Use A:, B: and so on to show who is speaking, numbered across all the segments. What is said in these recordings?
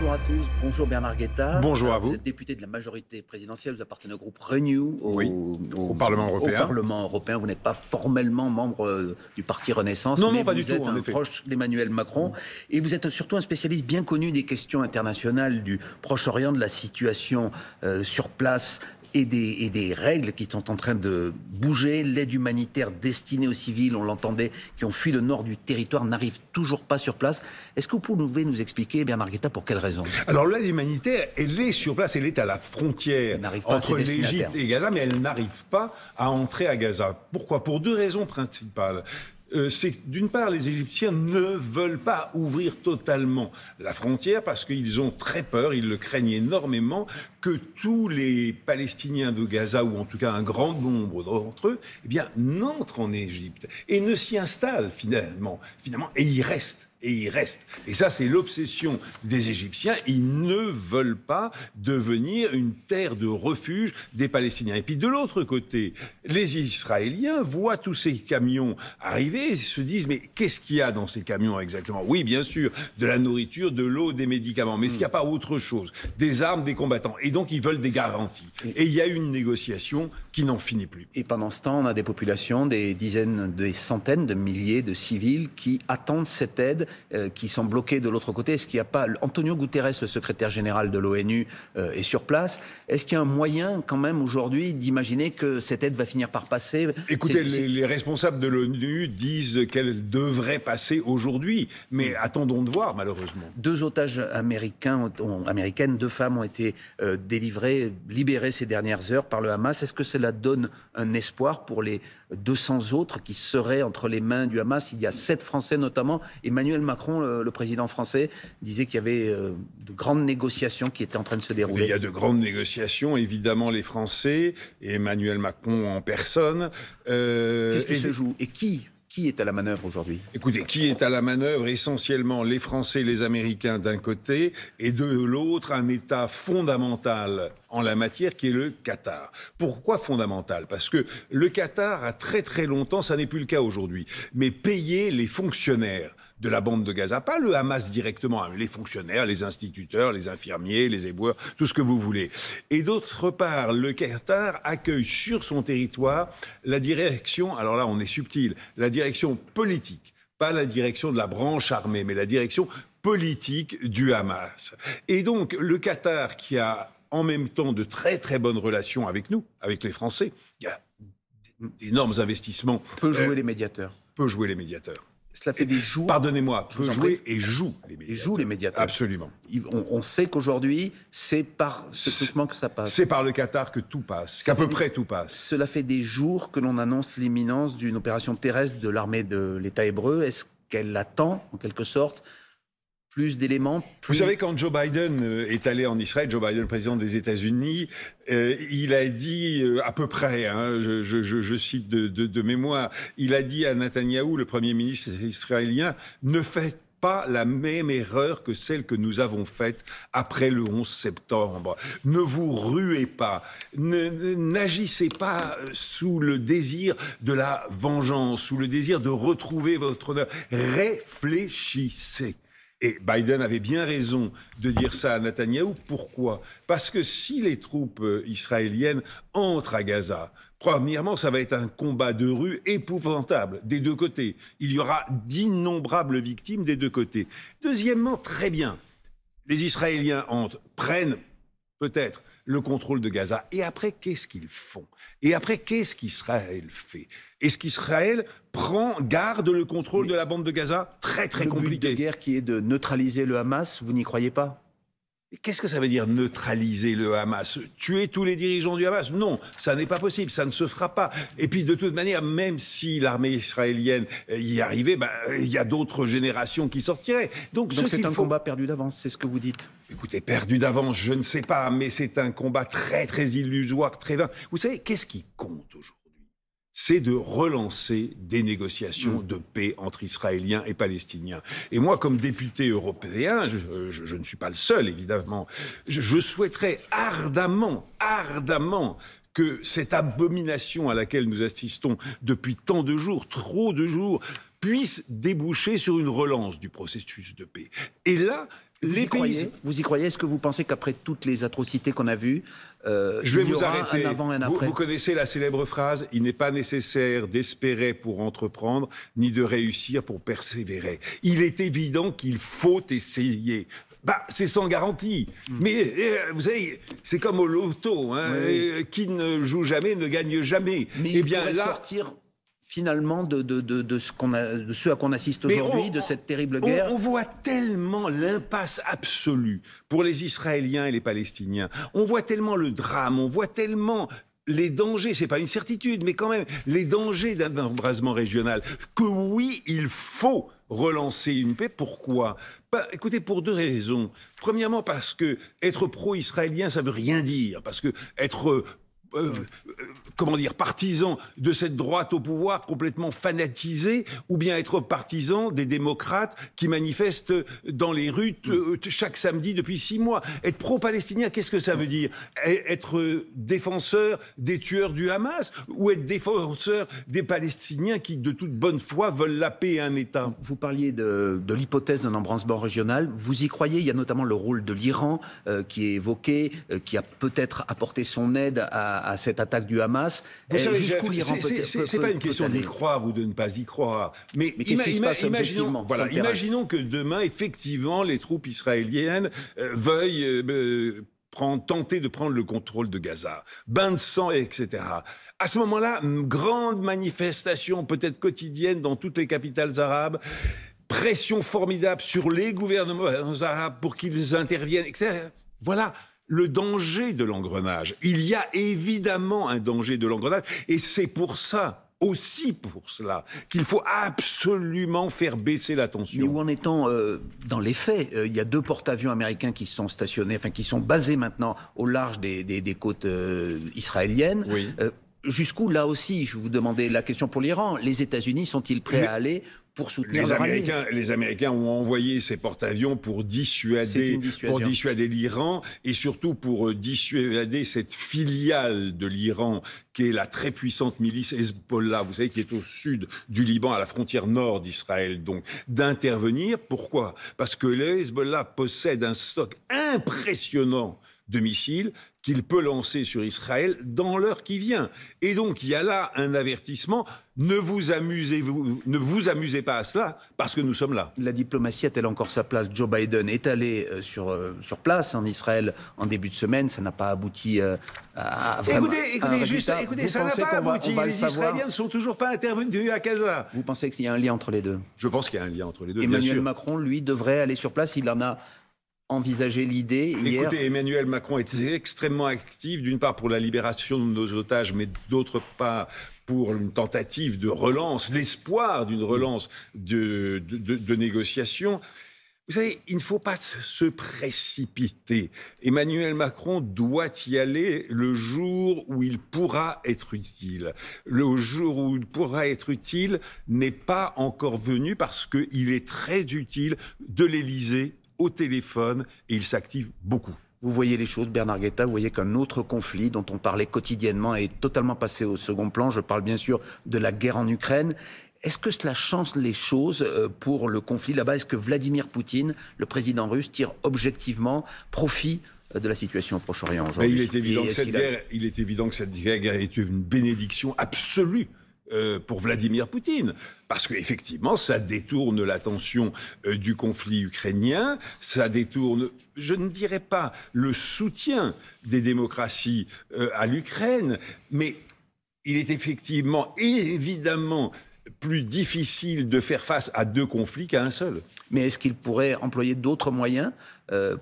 A: Bonjour à tous, bonjour Bernard Guetta. Bonjour à vous. êtes député de la majorité présidentielle, vous appartenez au groupe Renew au, Parlement européen. vous n'êtes pas formellement membre euh, du Parti Renaissance, mais vous êtes proche d'Emmanuel Macron mm. et vous êtes surtout un spécialiste bien connu des questions internationales du Proche-Orient, de la situation euh, sur place et des, règles qui sont en train de bouger. L'aide humanitaire destinée aux civils, on l'entendait, qui ont fui le nord du territoire, n'arrive toujours pas sur place. Est-ce que vous pouvez nous expliquer, eh bien pour quelles raisons
B: Alors l'aide humanitaire, elle est sur place, elle est à la frontière entre l'Égypte et Gaza, mais elle n'arrive pas à entrer à Gaza. Pourquoi Pour deux raisons principales. Euh, c'est d'une part, les Égyptiens ne veulent pas ouvrir totalement la frontière parce qu'ils ont très peur, ils le craignent énormément, que tous les Palestiniens de Gaza, ou en tout cas un grand nombre d'entre eux, eh bien, n'entrent en Égypte et ne s'y installent finalement, finalement, et y restent et ils restent. Et ça, c'est l'obsession des Égyptiens. Ils ne veulent pas devenir une terre de refuge des Palestiniens. Et puis de l'autre côté, les Israéliens voient tous ces camions arriver et se disent, mais qu'est-ce qu'il y a dans ces camions exactement Oui, bien sûr, de la nourriture, de l'eau, des médicaments, mais est-ce qu'il n'y a pas autre chose Des armes, des combattants. Et donc, ils veulent des garanties. Et il y a une négociation qui n'en finit plus. Et pendant ce temps, on a des
A: populations, des dizaines, des centaines de milliers de civils qui attendent cette aide euh, qui sont bloqués de l'autre côté Est-ce qu'il n'y a pas. Antonio Guterres, le secrétaire général de l'ONU, euh, est sur place. Est-ce qu'il y a un moyen, quand même, aujourd'hui, d'imaginer que cette aide va finir par passer Écoutez, les,
B: responsables de l'ONU disent qu'elle devrait passer aujourd'hui, mais mm. attendons de voir, malheureusement. Deux otages américains, américaines, deux femmes ont été
A: euh, délivrées, libérées ces dernières heures par le Hamas. Est-ce que cela donne un espoir pour les 200 autres qui seraient entre les mains du Hamas Il y a sept Français notamment. Emmanuel Macron,
B: le, président français, disait qu'il y avait euh, de grandes négociations qui étaient en train de se eh dérouler. il y a de grandes négociations, évidemment, les Français et Emmanuel Macron en personne. Euh, Qu'est-ce qui se joue Et qui qui est à la manœuvre aujourd'hui Écoutez, qui est à la manœuvre Essentiellement les Français, les Américains d'un côté, et de l'autre, un État fondamental en la matière qui est le Qatar. Pourquoi fondamental Parce que le Qatar a très très longtemps, ça n'est plus le cas aujourd'hui, mais payé les fonctionnaires de la bande de Gaza, pas le Hamas directement, hein, les fonctionnaires, les instituteurs, les infirmiers, les éboueurs, tout ce que vous voulez. Et d'autre part, le Qatar accueille sur son territoire la direction, alors là on est subtil, la direction politique, pas la direction de la branche armée, mais la direction politique du Hamas. Et donc le Qatar qui a en même temps de très très bonnes relations avec nous, avec les Français, il y a d'énormes investissements. Peut jouer euh, les médiateurs. Peut jouer les médiateurs. Cela fait des jours. Pardonnez-moi, peut jouer et joue les médiateurs. Et joue les médias. Absolument. on, sait qu'aujourd'hui, c'est par ce mouvement que ça passe. C'est par le Qatar que tout passe, qu'à peu près
A: tout passe. Cela fait des jours que l'on annonce l'imminence d'une opération terrestre de l'armée de l'État hébreu. Est-ce qu'elle attend, en quelque sorte, plus d'éléments. Vous savez,
B: quand Joe Biden euh, est allé en Israël, Joe Biden, président des États-Unis, euh, il a dit euh, à peu près, hein, je, cite de, de, mémoire, il a dit à Netanyahou, le Premier ministre israélien, ne faites pas la même erreur que celle que nous avons faite après le 11 septembre. Ne vous ruez pas, n'agissez pas sous le désir de la vengeance, sous le désir de retrouver votre honneur. Réfléchissez. Et Biden avait bien raison de dire ça à Netanyahou. Pourquoi Parce que si les troupes euh, israéliennes entrent à Gaza, Premièrement, ça va être un combat de rue épouvantable des deux côtés. Il y aura d'innombrables victimes des deux côtés. Deuxièmement, très bien, les Israéliens entrent, prennent peut-être le contrôle de Gaza. Et après, qu'est-ce qu'ils font Et après, qu'est-ce qu'Israël fait Est-ce qu'Israël prend, garde le contrôle de la bande de Gaza Très, très le compliqué. But de guerre qui est de neutraliser le Hamas, vous n'y croyez pas Qu'est-ce que ça veut dire neutraliser le Hamas Tuer tous les dirigeants du Hamas Non, ça n'est pas possible, ça ne se fera pas. Et puis de toute manière, même si l'armée israélienne y arrivait, ben, il y a d'autres générations qui sortiraient. Donc c'est un combat perdu d'avance, c'est ce que vous dites Écoutez, perdu d'avance, je ne sais pas, mais c'est un combat très très illusoire, très vain. Vous savez, qu'est-ce qui compte aujourd'hui c'est de relancer des négociations mm. de paix entre Israéliens et Palestiniens. Et moi, comme député européen, je, ne suis pas le seul, évidemment, je, souhaiterais ardemment, ardemment que cette abomination à laquelle nous assistons depuis tant de jours, trop de jours, puisse déboucher sur une relance du processus de paix. Et là, les pays... vous y croyez Est-ce que vous pensez qu'après toutes les atrocités qu'on a vues, euh, je vais vous arrêter. Vous, connaissez la célèbre phrase il n'est pas nécessaire d'espérer pour entreprendre, ni de réussir pour persévérer. Il est évident qu'il faut essayer. Bah, c'est sans garantie. Hmm. Mais euh, vous savez, c'est comme au loto. Hein. Euh, qui ne joue jamais ne gagne jamais. Mais eh bien, là, sortir
A: finalement de, de, ce, qu'on a, assiste aujourd'hui, de cette terrible guerre on, voit
B: tellement l'impasse absolue pour les Israéliens et les Palestiniens. On voit tellement le drame, on voit tellement les dangers, ce n'est pas une certitude, mais quand même, les dangers d'un embrasement régional, que oui, il faut relancer une paix. Pourquoi Écoutez, pour deux raisons. Premièrement, parce que être pro-israélien, ça veut rien dire. Parce que être euh, euh, comment dire, partisan de cette droite au pouvoir complètement fanatisée, ou bien être partisan des démocrates qui manifestent dans les rues euh, chaque samedi depuis six mois. Être pro-palestinien, qu'est-ce que ça veut dire e, Être défenseur des tueurs du Hamas ou être défenseur des Palestiniens qui, de toute bonne foi, veulent la paix et un État Vous parliez de, l'hypothèse
A: d'un embranchement régional. Vous y croyez Il y a notamment le rôle de l'Iran qui est évoqué, qui a peut-être apporté son aide à, à, cette attaque du Hamas. c'est pas une question d'y croire
B: ou de ne pas y croire. Mais, imaginons, imaginons que demain, effectivement, les troupes israéliennes euh, veuillent euh, tenter de prendre le contrôle de Gaza. Bain de sang, etc. À ce moment-là, grande manifestation, peut-être quotidienne, dans toutes les capitales arabes pression formidable sur les gouvernements arabes pour qu'ils interviennent, etc. Voilà, le danger de l'engrenage. Il y a évidemment un danger de l'engrenage et c'est pour ça aussi pour cela qu'il faut absolument faire baisser la tension. Mais où en étant euh,
A: dans les faits, euh, il y a deux porte-avions américains qui sont stationnés, enfin qui sont basés maintenant au large des, côtes euh, israéliennes jusqu'où, là aussi, je vous demandais la
B: question pour l'Iran, les États-Unis sont-ils prêts à aller pour soutenir les Américains, les Américains ont envoyé ces porte-avions pour dissuader, pour dissuader l'Iran et surtout pour euh, dissuader cette filiale de l'Iran qui est la très puissante milice Hezbollah, vous savez, qui est au sud du Liban, à la frontière nord d'Israël, donc, d'intervenir. Pourquoi Parce que le Hezbollah possède un stock impressionnant de missiles qu'il peut lancer sur Israël dans l'heure qui vient. Et donc il y a là un avertissement. Ne vous amusez, vous, ne vous amusez pas à cela parce que nous sommes là. La diplomatie a-t-elle
A: encore sa place Joe Biden est allé euh, sur, euh, sur place en Israël en début de semaine. Ça n'a pas abouti euh, à Écoutez, écoutez, juste, écoutez, ça n'a pas abouti. les Israéliens ne sont toujours pas intervenus à Gaza. Vous pensez qu'il y a un lien entre les deux Je pense qu'il y a un lien entre les deux. Emmanuel bien sûr. Macron, lui, devrait aller sur place. Il en a Envisager l'idée Écoutez,
B: Emmanuel Macron était extrêmement actif, d'une part pour la libération de nos otages, mais d'autre part pour une tentative de relance, l'espoir d'une relance de, de, de négociations. Vous savez, il ne faut pas se précipiter. Emmanuel Macron doit y aller le jour où il pourra être utile. Le jour où il pourra être utile n'est pas encore venu parce qu'il est très utile de l'Élysée au téléphone et il s'active beaucoup. Vous voyez les choses, Bernard Guetta, vous voyez
A: qu'un autre conflit dont on parlait quotidiennement est totalement passé au second plan. Je parle bien sûr de la guerre en Ukraine. Est-ce que cela change les choses euh, pour le conflit là-bas Est-ce que Vladimir Poutine, le président russe, tire objectivement profit euh, de la situation au Proche-Orient aujourd'hui il, est évident que cette guerre,
B: il est évident que cette guerre est une bénédiction absolue euh, pour Vladimir Poutine, parce qu'effectivement, ça détourne l'attention euh, du conflit ukrainien, ça détourne, je ne dirais pas le soutien des démocraties euh, à l'Ukraine, mais il est effectivement, évidemment, plus difficile de faire face à deux conflits qu'à un seul. Mais est-ce qu'il
A: pourrait employer d'autres moyens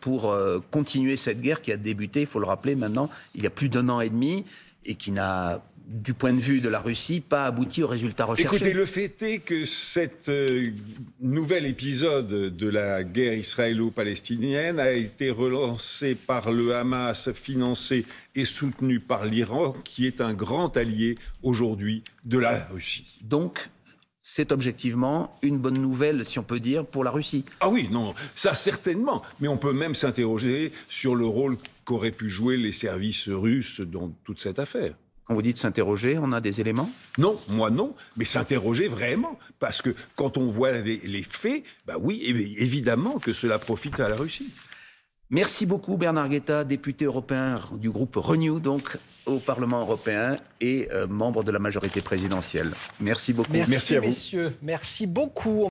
A: pour continuer cette guerre qui a débuté, il faut le rappeler maintenant, il y a plus d'un an et demi et qui n'a du point de vue de la Russie, pas abouti au résultat recherché. Écoutez, le
B: fait est que cet euh, nouvel épisode de la guerre israélo-palestinienne a été relancé par le Hamas, financé et soutenu par l'Iran, qui est un grand allié aujourd'hui de la Russie. Donc, c'est objectivement une bonne nouvelle, si on peut dire, pour la Russie. Ah oui, non, ça certainement. Mais on peut même s'interroger sur le rôle qu'auraient pu jouer les services russes dans toute cette affaire on vous dit de s'interroger, on a des éléments Non, moi non, mais s'interroger vraiment, parce que quand on voit les, faits, bah oui, évidemment que cela profite à la Russie.
A: Merci beaucoup Bernard Guetta, député européen du groupe Renew, donc au Parlement européen et euh, membre de la majorité présidentielle. Merci beaucoup. Merci, à vous. messieurs. Merci beaucoup.